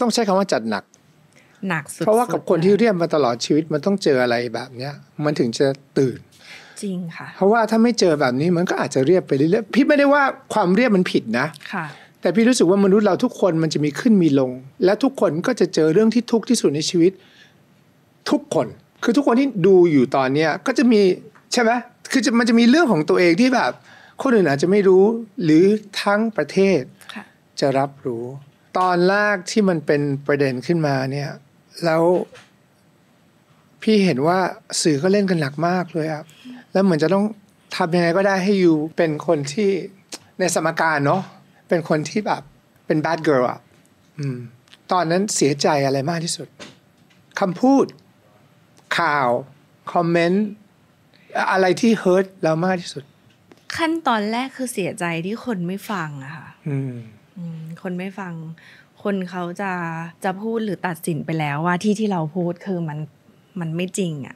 ต้องใช้คำว่าจัดหนักหนักสุดเพราะว่ากับคนที่เรียนมาตลอดชีวิตมันต้องเจออะไรแบบเนี้ยมันถึงจะตื่นจริงค่ะเพราะว่าถ้าไม่เจอแบบนี้มันก็อาจจะเรียบไปเรื่อยๆพี่ไม่ได้ว่าความเรียบมันผิดนะค่ะแต่พี่รู้สึกว่ามนุษย์เราทุกคนมันจะมีขึ้นมีลง และทุกคนก็จะเจอเรื่องที่ทุกข์ที่สุดในชีวิต ทุกคน คือทุกคนที่ดูอยู่ตอนเนี้ยก็จะมีใช่ไหมคือมันจะมีเรื่องของตัวเองที่แบบ คนอื่นอาจจะไม่รู้หรือทั้งประเทศ จะรับรู้ตอนแรกที่มันเป็นประเด็นขึ้นมาเนี่ย แล้ว พี่เห็นว่าสื่อก็เล่นกันหนักมากเลยครับแล้วเหมือนจะต้องทำยังไงก็ได้ให้ยูเป็นคนที่ในสมการเนาะเป็นคนที่แบบเป็น bad girl อะ่ะตอนนั้นเสียใจอะไรมากที่สุดคำพูด ข่าวคอมเมนต์อะไรที่เฮิร์ตเรามากที่สุด ขั้นตอนแรกคือเสียใจที่คนไม่ฟังอะค่ะคนไม่ฟังคนเขาจะจะพูดหรือตัดสินไปแล้วว่าที่ที่เราพูดคือมันมันไม่จริงอะ่ะ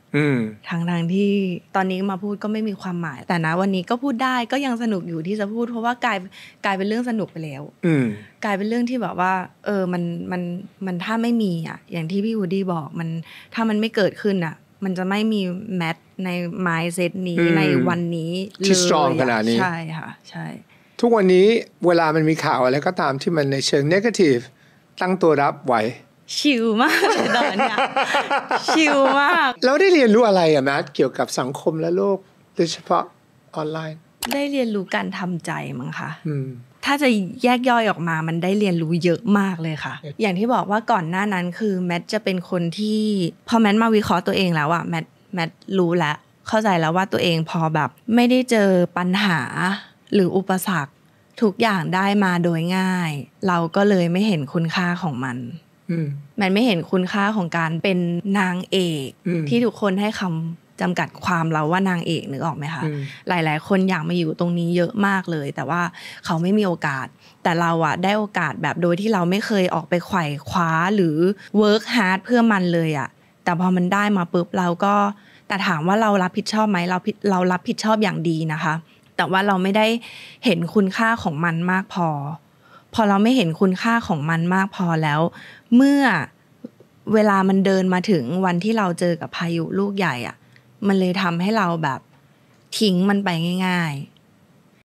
ทางทางที่ตอนนี้มาพูดก็ไม่มีความหมาย แต่นะวันนี้ก็พูดได้ก็ยังสนุกอยู่ที่จะพูด เพราะว่ากลายกลายเป็นเรื่องสนุกไปแล้ว อืกลายเป็นเรื่องที่แบบว่า เออมันมันมันถ้าไม่มีอะ่ะ อย่างที่พี่วูดี้บอกมันถ้ามันไม่เกิดขึ้นอะ่ะ มันจะไม่มีแมทในไมซ์เซตนี้ในวันนี้เลยที่ s t r ขนาดนี้ใช่ค่ะ ใช่ทุกวันนี้เวลามันมีข่าวอะไรก็ตามที่มันในเชิงเนกาทีฟตั้งตัวรับไหวชิลมากเตอนเนี้ยชิลมากเราได้เรียนรู้อะไรอะแมทเกี่ยวกับสังคมและโลกโดยเฉพาะออนไลน์ ได้เรียนรู้การทำใจมั้งคะถ้าจะแยกย่อยออกมา มันได้เรียนรู้เยอะมากเลยค่ะ อย่างที่บอกว่าก่อนหน้านั้นคือแมทจะเป็นคนที่พอแมทมาวิเคราะห์ตัวเองแล้วอะแมทแมทรู้แล้วเข้าใจแล้วว่าตัวเองพอแบบไม่ได้เจอปัญหาหรืออุปสรรคทุกอย่างได้มาโดยง่าย เราก็เลยไม่เห็นคุณค่าของมันมันไม่เห็นคุณค่าของการเป็นนางเอกที่ทุกคนให้คำจำกัดความเราว่านางเอกนึกออกไหมคะหลาย ๆ คนอยากมาอยู่ตรงนี้เยอะมากเลย แต่ว่าเขาไม่มีโอกาส แต่เราอะได้โอกาสแบบโดยที่เราไม่เคยออกไปไขว่คว้าหรือเวิร์กฮาร์ดเพื่อมันเลยอะแต่พอมันได้มาปุ๊บเราก็แต่ถามว่าเรารับผิดชอบไหมเราเรารับผิดชอบอย่างดีนะคะแต่ว่าเราไม่ได้เห็นคุณค่าของมันมากพอ พอเราไม่เห็นคุณค่าของมันมากพอแล้ว เมื่อเวลามันเดินมาถึงวันที่เราเจอกับพายุลูกใหญ่อะ่ะ มันเลยทำให้เราแบบทิ้งมันไปง่าย ๆ